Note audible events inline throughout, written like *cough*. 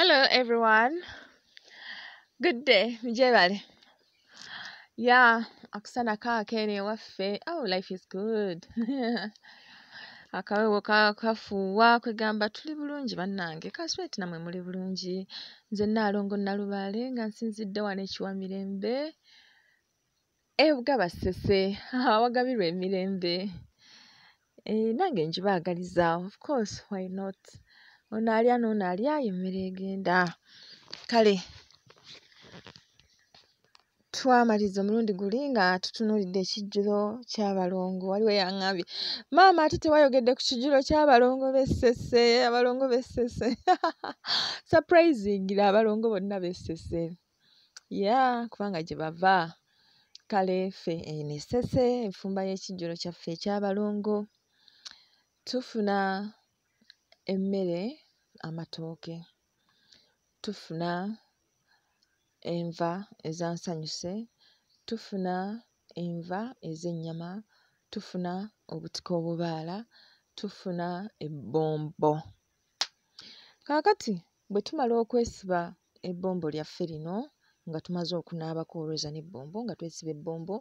Hello everyone. Good day. Mjebali. Yeah, akusana ka kene waffe. Oh, life is good. *laughs* akawewo kakafuuwa kwegamba tuli bulungi bannange kaswet namwe muli bulungi nze naalongo nalubaale nga nsinzidde wano ekiwa mirembe ebugaba ssese *laughs* awagabirwa emirembe e, nange njibaagaliza of course why not ono alya n'ono alya emmere egenda kale twamaliriza omulundi guli nga tutunuulidde ekijjulo ky'abalongo waliwo yaŋŋambye maama ate tewayogedde ku kijjulo ky'abalongo b'essese abalongo b'essese *laughs* surprisingira abalongo bonna b'essese ya kubanga gye bava kale ffe eno eh, essese enfumba y'ekijjulo kyaffe eky'abalongo tufuna emmere amatooke. Tufuna enva eza nsanyuse, tufuna enva ez'ennyama, tufuna obutiko obubaala, tufuna ebbombo. Kaakati bwe tumala okwesiba ebbombo lyaffe lino nga tumaze okunaabako olweza n'ebbombo nga twesiba ebbombo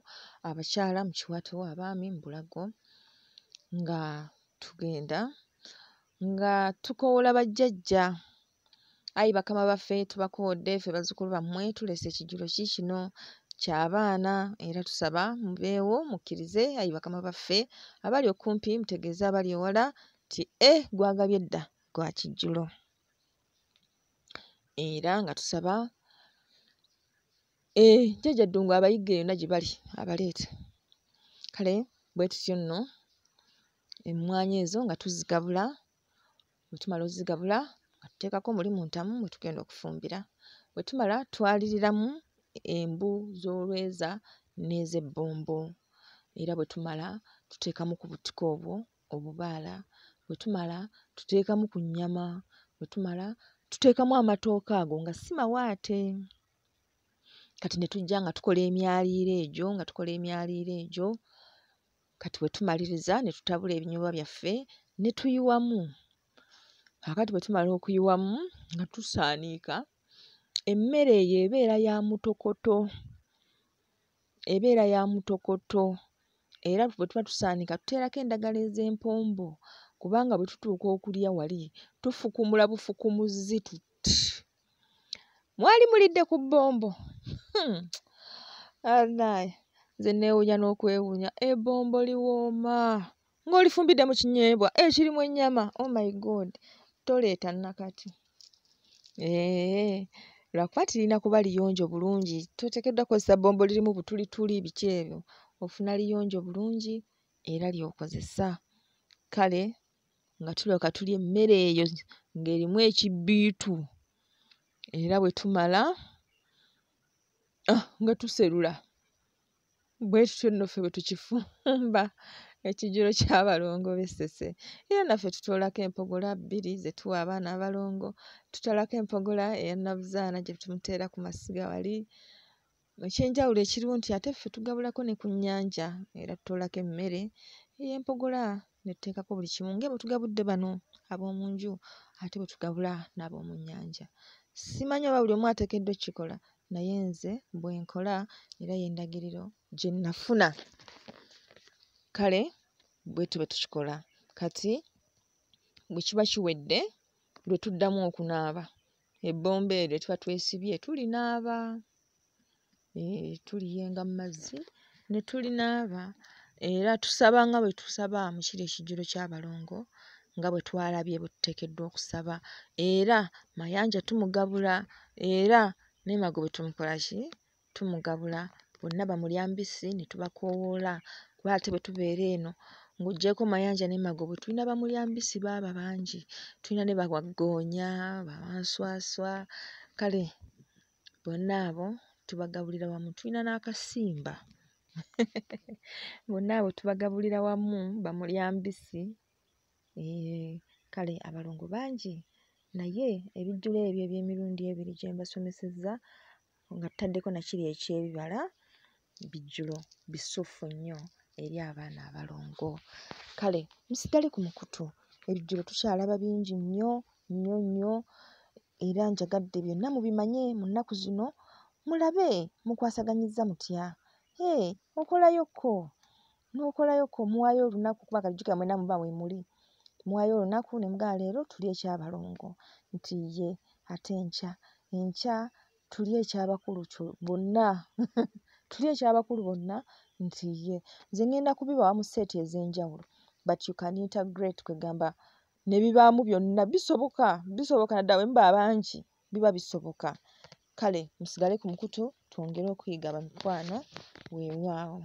abakyala mu kiwato abaami mu bulago nga tugenda nga tukoowoola bajjajja ayi bakama baffe tubakoodde ffe bazzukulu bammwe tulese ekijulo ki kino kyabaana era tusaba mubeewo mukkirize ayi bakama baffe abali okumpi mutegeeze abali ewala nti e eh, gwagabye dda gwa kijjulo era nga tusaba e jjajja ddungu abayigga yonna gye bali abaleeta kale bwe tutyo nno emwanyi ezo nga tuzigabula bwe tumala ozzigabula ngatuteekako muli mu ntamu mwe tugenda okufumbira bwe tumala twaliriramu embu z'olweza n'ezebbombo era bwe tumala tuteekamu ku butiko obwo obubaala bwe tumala tuteekamu ku nnyama bwe tumala tuteekamu amatooke ago nga si mawaate kati ne tujja nga tukola emyaliiro egyo nga tukola emyaliiro egyo kati bwe tumaliriza ne tutabula ebinyobwa byaffe ne tuyiwamu kaakati bwe tumala okuyiwamu nga tusaaniika emmere eyo ebeera ya mutokoto ebeera ya mutokoto era bwe tuba tusaanika tuteerako endagala ez'empombo kubanga bwe tutuuka okulya wali tufukumula bufukumuzi tuti mwali mulidde ku bbombo hmm. anaye nze neewunya n'okwewunya ebbombo liwooma ng'olifumbidde mu kinyeebwa ekirimu ennyama oh my god toleeta nakati ee lwakuba tirina kuba liyonjo bulungi toteekeddwa kozesa bombo lirimu butulituli biki ebyo ofuna liyonjo bulungi era lyokozesa kale nga tulyoka tulya emmere eyo ng'erimu ekibbiitu era bwe tumala ah, nga tuserula bwe tutyo nno ffe bwe tukifumba ekijulo ky'abalongo b'e Ssese era naffe tutoolako empogola bbiri ze tuwa abaana abalongo tutoolako empogola eya nnabuzaana gye tumuteera ku masiga wali ekyenjawulo ekiriwo nti ate ffe tugabulako ne ku nnyanja era tutoolako emmere ey'empogola ne tuteekako buli kimu nga bwe tugabudde bano ab'omu nju ate bwe tugabula n'ab'omu nnyanja simanyi oba buli omu ateekeddwa ekikola naye nze bwe nkola era y'endagiriro gye nnafuna kale bwe tuba tukikola kati bwe kiba kiwedde lwe tuddamu okunaaba ebbomba eryo tuba twesibye tulinaaba eh, tuliyenga mu mazzi ne tulinaaba era tusaba nga bwe tusaba mu kiri ekijjulo ky'abalongo nga bwe twalabye bwe tuteekeddwa okusaba era mayanja tumugabula era nemagobe tumukola ki tumugabula bonna bamulyambisi ne tubakoowoola kuba ate bwe tubeera eno ng'oggyeko mayanja ne magobwe tulina bamulyambisi baaba bangi tulina ne bawaggoonya bawanswaswa kale bonna abo tubagabulira wamu tulina n'akasimba *laughs* bonna abo tubagabulira wamu bamulyambisi kale abalongo bangi naye ebijjulo ebyo ebyemirundi ebiri gye mbasomeseza nga tutaddeko nakiri ekyebibala bijjulo bisuffu nnyo eri abaana abalongo kale musigale ku mukutu ebijjulo tukyalaba bingi nnyo nnyo nnyo era njagadde byonna mubimanye mu nnaku zino mulabe mukwasaganyiza mutya e okolayoko nokolayoko muwayo olunaku kuba kalijuka mwena muba wemuli muwayo olunaku nemugaa leero tuli ekyabalongo nti ye ate nca enca tuli ekyabakulu bonna *laughs* tuli ekyabakulu bonna nti ye nze ngenda kubibawa mu seeti ez'enjawulo but you can integrate kwegamba nebibaamu byonna bisoboka bisoboka naddawe muba bangi biba bisoboka kale musigale ku mukutu twongere okuyiga bamikwana weewaawo